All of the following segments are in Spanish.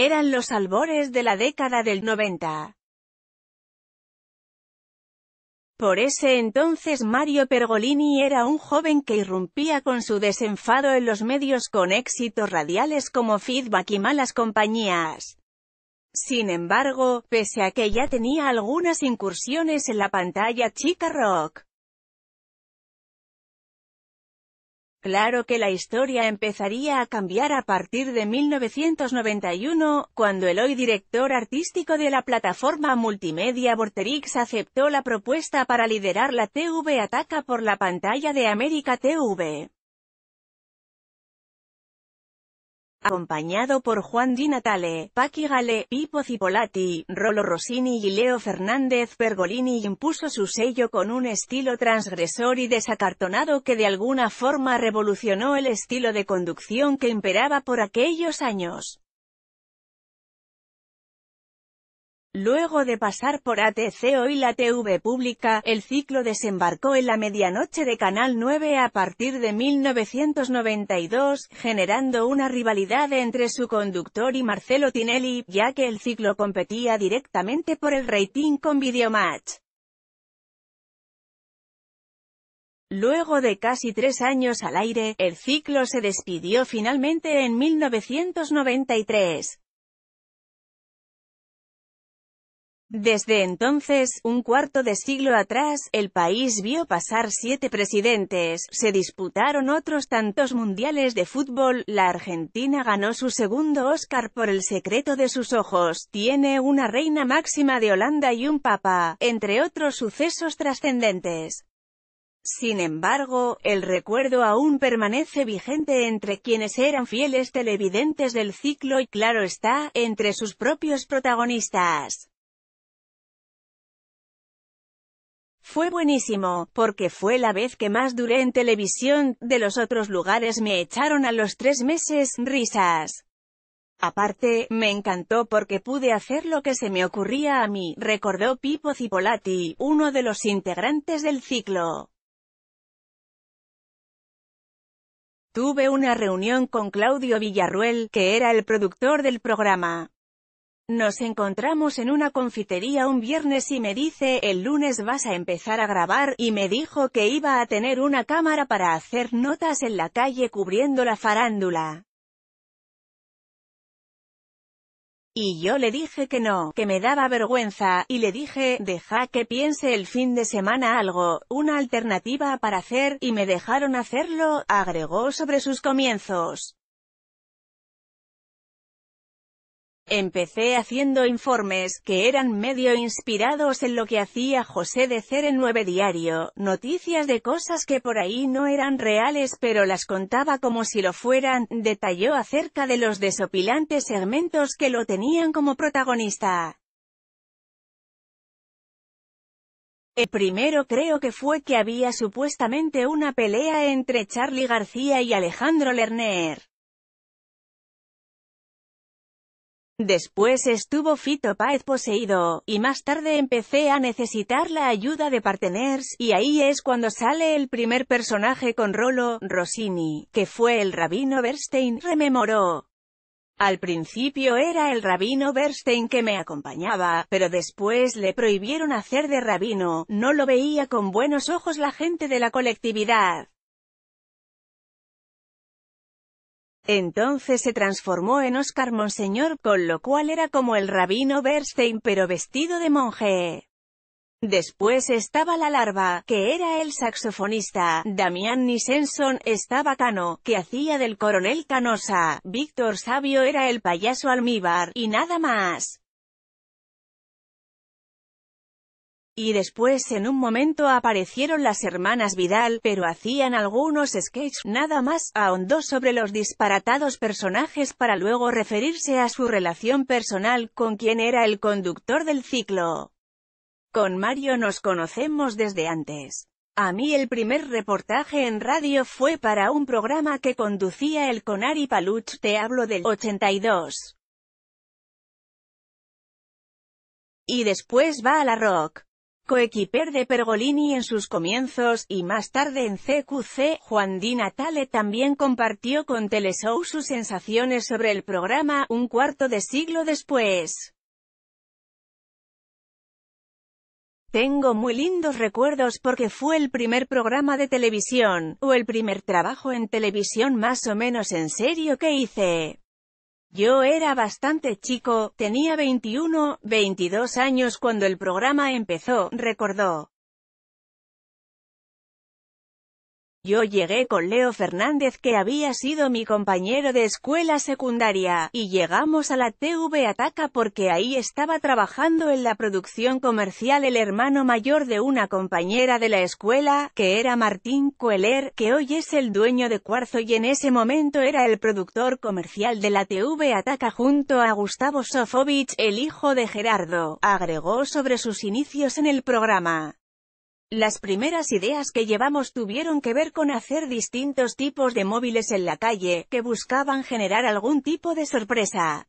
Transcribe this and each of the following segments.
Eran los albores de la década del 90. Por ese entonces Mario Pergolini era un joven que irrumpía con su desenfado en los medios con éxitos radiales como Feedback y Malas Compañías. Sin embargo, pese a que ya tenía algunas incursiones en la pantalla chica rock, Claro que la historia empezaría a cambiar a partir de 1991, cuando el hoy director artístico de la plataforma multimedia Vorterix aceptó la propuesta para liderar la TV Ataca por la pantalla de América TV. acompañado por Juan Di Natale, Paqui Gale, Pipo Cipolati, Rolo Rossini y Leo Fernández Pergolini impuso su sello con un estilo transgresor y desacartonado que de alguna forma revolucionó el estilo de conducción que imperaba por aquellos años. Luego de pasar por ATC y la TV pública, el ciclo desembarcó en la medianoche de Canal 9 a partir de 1992, generando una rivalidad entre su conductor y Marcelo Tinelli, ya que el ciclo competía directamente por el rating con Videomatch. Luego de casi tres años al aire, el ciclo se despidió finalmente en 1993. Desde entonces, un cuarto de siglo atrás, el país vio pasar siete presidentes, se disputaron otros tantos mundiales de fútbol, la Argentina ganó su segundo Oscar por El secreto de sus ojos, tiene una reina máxima de Holanda y un papa, entre otros sucesos trascendentes. Sin embargo, el recuerdo aún permanece vigente entre quienes eran fieles televidentes del ciclo y claro está, entre sus propios protagonistas. Fue buenísimo, porque fue la vez que más duré en televisión, de los otros lugares me echaron a los tres meses, risas. Aparte, me encantó porque pude hacer lo que se me ocurría a mí, recordó Pipo Cipolati, uno de los integrantes del ciclo. Tuve una reunión con Claudio Villarruel, que era el productor del programa. Nos encontramos en una confitería un viernes y me dice, el lunes vas a empezar a grabar, y me dijo que iba a tener una cámara para hacer notas en la calle cubriendo la farándula. Y yo le dije que no, que me daba vergüenza, y le dije, deja que piense el fin de semana algo, una alternativa para hacer, y me dejaron hacerlo, agregó sobre sus comienzos. Empecé haciendo informes, que eran medio inspirados en lo que hacía José de Cere Nueve Diario, noticias de cosas que por ahí no eran reales pero las contaba como si lo fueran, detalló acerca de los desopilantes segmentos que lo tenían como protagonista. El primero creo que fue que había supuestamente una pelea entre Charlie García y Alejandro Lerner. Después estuvo Fito Paez poseído, y más tarde empecé a necesitar la ayuda de partners, y ahí es cuando sale el primer personaje con Rolo, Rossini, que fue el rabino Bernstein, rememoró. Al principio era el rabino Bernstein que me acompañaba, pero después le prohibieron hacer de rabino, no lo veía con buenos ojos la gente de la colectividad. Entonces se transformó en Oscar Monseñor, con lo cual era como el rabino Bernstein pero vestido de monje. Después estaba la larva, que era el saxofonista, Damián Nisenson, estaba Cano, que hacía del coronel Canosa, Víctor Sabio era el payaso almíbar, y nada más. Y después en un momento aparecieron las hermanas Vidal, pero hacían algunos sketches, nada más, ahondó sobre los disparatados personajes para luego referirse a su relación personal con quien era el conductor del ciclo. Con Mario nos conocemos desde antes. A mí el primer reportaje en radio fue para un programa que conducía el Conari Paluch, te hablo del 82. Y después va a la rock coequiper de Pergolini en sus comienzos, y más tarde en CQC, Juan Di Natale también compartió con Teleshow sus sensaciones sobre el programa, un cuarto de siglo después. Tengo muy lindos recuerdos porque fue el primer programa de televisión, o el primer trabajo en televisión más o menos en serio que hice. Yo era bastante chico, tenía 21, 22 años cuando el programa empezó, recordó. Yo llegué con Leo Fernández que había sido mi compañero de escuela secundaria, y llegamos a la TV Ataca porque ahí estaba trabajando en la producción comercial el hermano mayor de una compañera de la escuela, que era Martín Coeler, que hoy es el dueño de Cuarzo y en ese momento era el productor comercial de la TV Ataca junto a Gustavo Sofovich, el hijo de Gerardo, agregó sobre sus inicios en el programa. Las primeras ideas que llevamos tuvieron que ver con hacer distintos tipos de móviles en la calle, que buscaban generar algún tipo de sorpresa.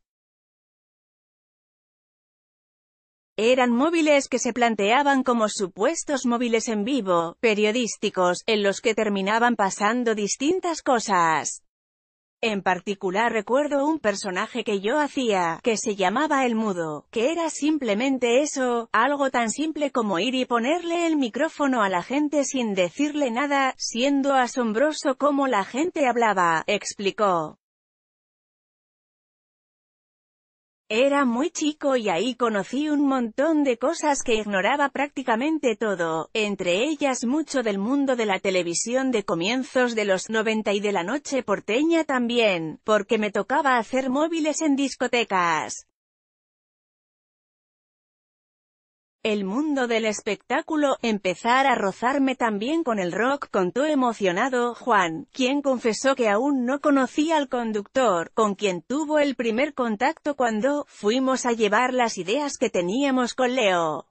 Eran móviles que se planteaban como supuestos móviles en vivo, periodísticos, en los que terminaban pasando distintas cosas. En particular recuerdo un personaje que yo hacía, que se llamaba El Mudo, que era simplemente eso, algo tan simple como ir y ponerle el micrófono a la gente sin decirle nada, siendo asombroso como la gente hablaba, explicó. Era muy chico y ahí conocí un montón de cosas que ignoraba prácticamente todo, entre ellas mucho del mundo de la televisión de comienzos de los 90 y de la noche porteña también, porque me tocaba hacer móviles en discotecas. El mundo del espectáculo, empezar a rozarme también con el rock, contó emocionado Juan, quien confesó que aún no conocía al conductor, con quien tuvo el primer contacto cuando, fuimos a llevar las ideas que teníamos con Leo.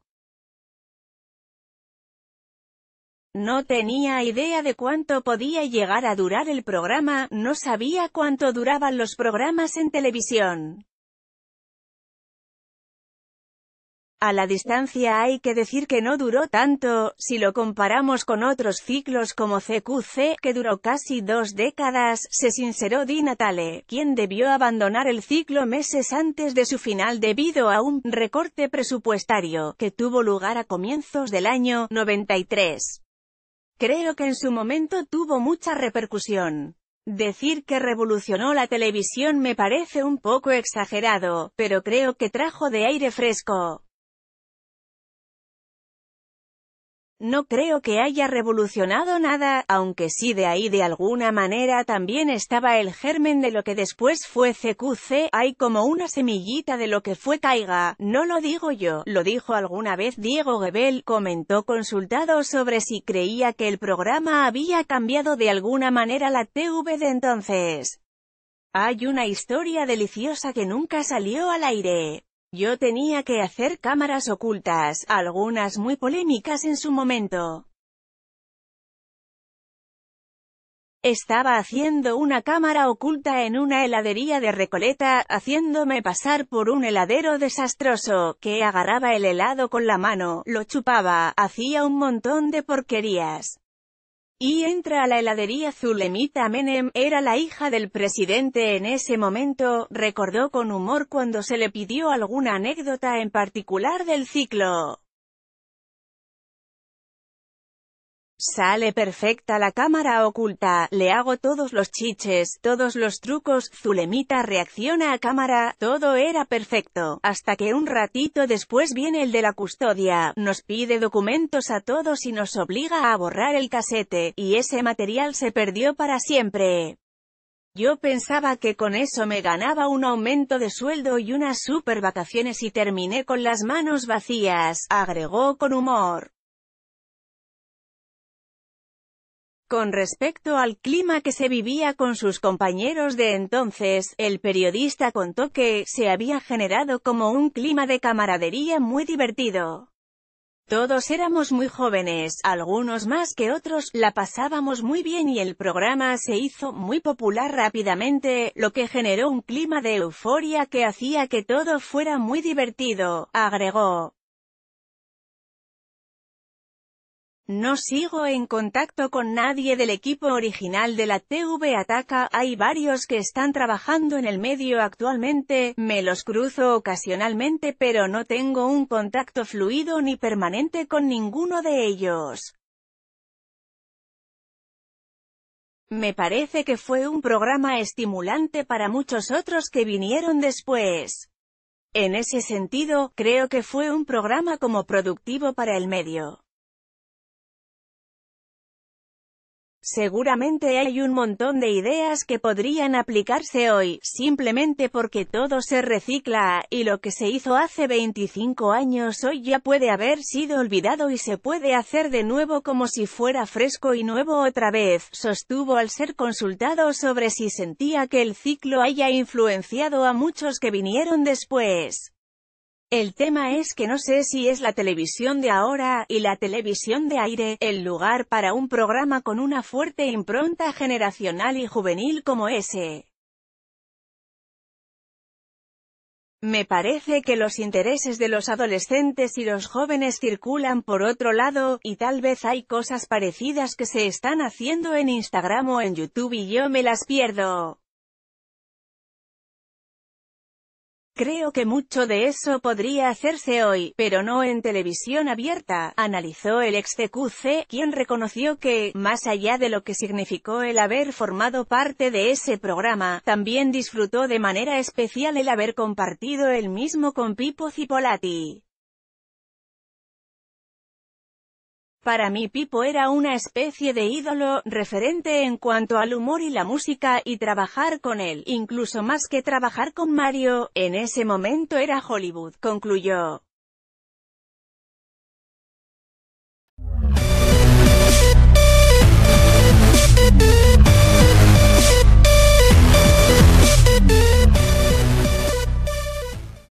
No tenía idea de cuánto podía llegar a durar el programa, no sabía cuánto duraban los programas en televisión. A la distancia hay que decir que no duró tanto, si lo comparamos con otros ciclos como CQC, que duró casi dos décadas, se sinceró Di Natale, quien debió abandonar el ciclo meses antes de su final debido a un recorte presupuestario, que tuvo lugar a comienzos del año 93. Creo que en su momento tuvo mucha repercusión. Decir que revolucionó la televisión me parece un poco exagerado, pero creo que trajo de aire fresco. No creo que haya revolucionado nada, aunque sí de ahí de alguna manera también estaba el germen de lo que después fue CQC, hay como una semillita de lo que fue Caiga, no lo digo yo, lo dijo alguna vez Diego Gebel, comentó consultado sobre si creía que el programa había cambiado de alguna manera la TV de entonces. Hay una historia deliciosa que nunca salió al aire. Yo tenía que hacer cámaras ocultas, algunas muy polémicas en su momento. Estaba haciendo una cámara oculta en una heladería de Recoleta, haciéndome pasar por un heladero desastroso, que agarraba el helado con la mano, lo chupaba, hacía un montón de porquerías y entra a la heladería Zulemita Menem, era la hija del presidente en ese momento, recordó con humor cuando se le pidió alguna anécdota en particular del ciclo. Sale perfecta la cámara oculta, le hago todos los chiches, todos los trucos, Zulemita reacciona a cámara, todo era perfecto, hasta que un ratito después viene el de la custodia, nos pide documentos a todos y nos obliga a borrar el casete, y ese material se perdió para siempre. Yo pensaba que con eso me ganaba un aumento de sueldo y unas super vacaciones y terminé con las manos vacías, agregó con humor. Con respecto al clima que se vivía con sus compañeros de entonces, el periodista contó que se había generado como un clima de camaradería muy divertido. Todos éramos muy jóvenes, algunos más que otros, la pasábamos muy bien y el programa se hizo muy popular rápidamente, lo que generó un clima de euforia que hacía que todo fuera muy divertido, agregó. No sigo en contacto con nadie del equipo original de la TV Ataca, hay varios que están trabajando en el medio actualmente, me los cruzo ocasionalmente pero no tengo un contacto fluido ni permanente con ninguno de ellos. Me parece que fue un programa estimulante para muchos otros que vinieron después. En ese sentido, creo que fue un programa como productivo para el medio. Seguramente hay un montón de ideas que podrían aplicarse hoy, simplemente porque todo se recicla, y lo que se hizo hace 25 años hoy ya puede haber sido olvidado y se puede hacer de nuevo como si fuera fresco y nuevo otra vez, sostuvo al ser consultado sobre si sentía que el ciclo haya influenciado a muchos que vinieron después. El tema es que no sé si es la televisión de ahora, y la televisión de aire, el lugar para un programa con una fuerte impronta generacional y juvenil como ese. Me parece que los intereses de los adolescentes y los jóvenes circulan por otro lado, y tal vez hay cosas parecidas que se están haciendo en Instagram o en YouTube y yo me las pierdo. Creo que mucho de eso podría hacerse hoy, pero no en televisión abierta, analizó el ex CQC, quien reconoció que, más allá de lo que significó el haber formado parte de ese programa, también disfrutó de manera especial el haber compartido el mismo con Pipo Cipolati. Para mí Pipo era una especie de ídolo, referente en cuanto al humor y la música, y trabajar con él, incluso más que trabajar con Mario, en ese momento era Hollywood, concluyó.